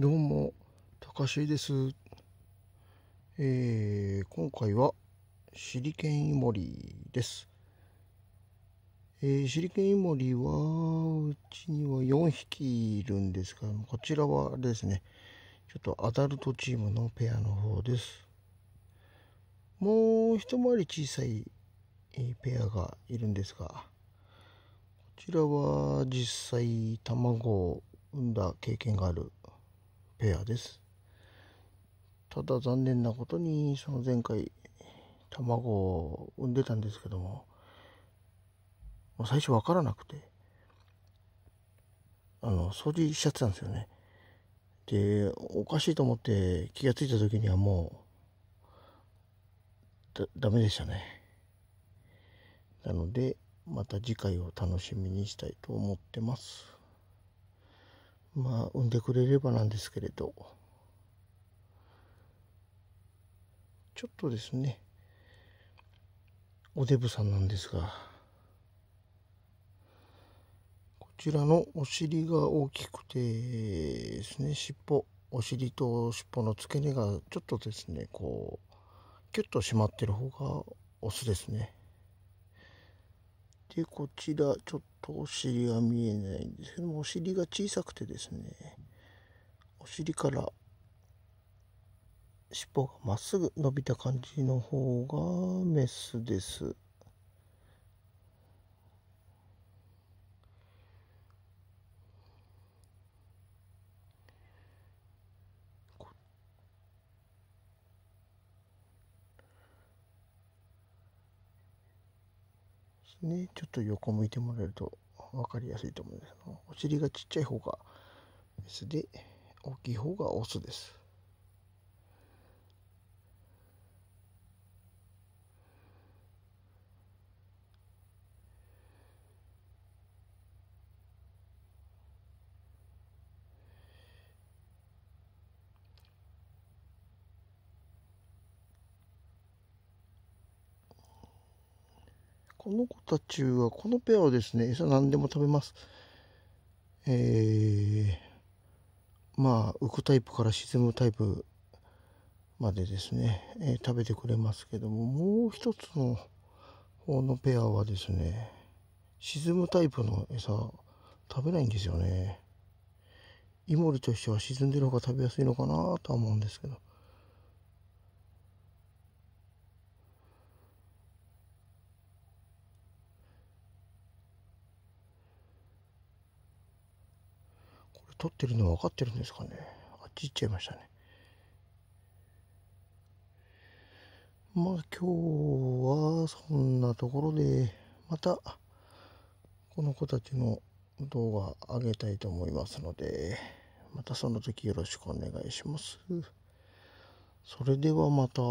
どうも、たかしです。えー、今回は、シリケンイモリです。えー、シリケンイモリは、うちには4匹いるんですが、こちらはですね、ちょっとアダルトチームのペアの方です。もう一回り小さい、えペアがいるんですが、こちらは実際卵を産んだ経験があるペアです。ただ残念なことに、その前回、卵を産んでたんですけども、最初わからなくて、あの、掃除しちゃってたんですよね。で、おかしいと思って気が付いた時にはもう、だ、ダメでしたね。なので、また次回を楽しみにしたいと思ってます。まあ産んでくれればなんですけれどちょっとですねおデブさんなんですがこちらのお尻が大きくてですね尻尾お尻と尻尾の付け根がちょっとですねこうキュッと締まってる方がオスですね。で、こちら、ちょっとお尻が見えないんですけども、お尻が小さくてですね、お尻から尻尾がまっすぐ伸びた感じの方がメスです。ですねちょっと横向いてもらえると分かりやすいと思うんですけどお尻がちっちゃい方がメスで大きい方がオスですこの子たちは、このペアはですね、餌何でも食べます。えー、まあ、浮くタイプから沈むタイプまでですね、えー、食べてくれますけども、もう一つの方のペアはですね、沈むタイプの餌食べないんですよね。イモリとしては沈んでる方が食べやすいのかなとは思うんですけど。撮ってるの分かってるんですかねあっち行っちゃいましたねまあ今日はそんなところでまたこの子たちの動画あげたいと思いますのでまたその時よろしくお願いします。それではまた。